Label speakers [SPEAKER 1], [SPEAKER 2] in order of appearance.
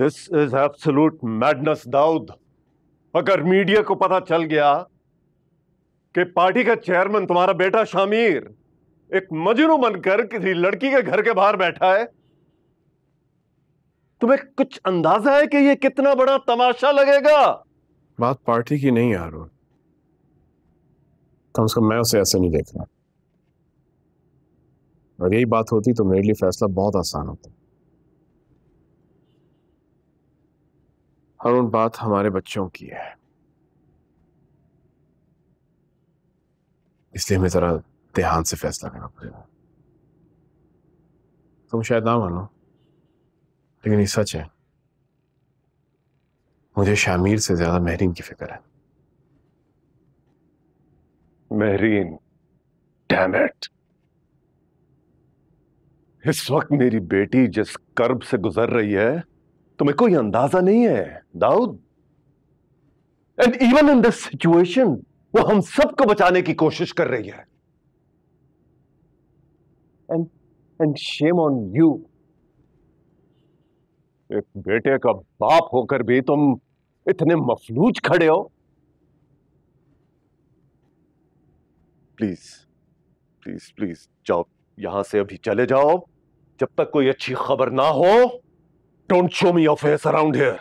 [SPEAKER 1] This is absolute madness दाऊद अगर media को पता चल गया कि पार्टी का चेयरमैन तुम्हारा बेटा शामिर एक मजनू बनकर किसी लड़की के घर के बाहर बैठा है तुम्हें कुछ अंदाजा है कि ये कितना बड़ा तमाशा लगेगा
[SPEAKER 2] बात पार्टी की नहीं यार
[SPEAKER 3] कम से कम मैं उसे ऐसे नहीं देख रहा और यही बात होती तो मेरे लिए फैसला बहुत आसान होता
[SPEAKER 4] उन बात हमारे बच्चों की है इसलिए हमें ज़रा ध्यान से फैसला करना पड़ेगा तुम शायद ना मानो लेकिन ये सच है मुझे शामिर से ज़्यादा महरीन की फिक्र है
[SPEAKER 1] महरीन डैम इट इस वक्त मेरी बेटी जिस कर्ब से गुजर रही है तुम्हें कोई अंदाजा नहीं है दाऊद and even in this situation वो हम सबको बचाने की कोशिश कर रही है and and shame on you एक बेटे का बाप होकर भी तुम इतने मफलूज खड़े हो
[SPEAKER 5] प्लीज प्लीज प्लीज जाओ यहां से अभी चले जाओ जब तक कोई अच्छी खबर ना हो Don't show
[SPEAKER 6] me your face around here.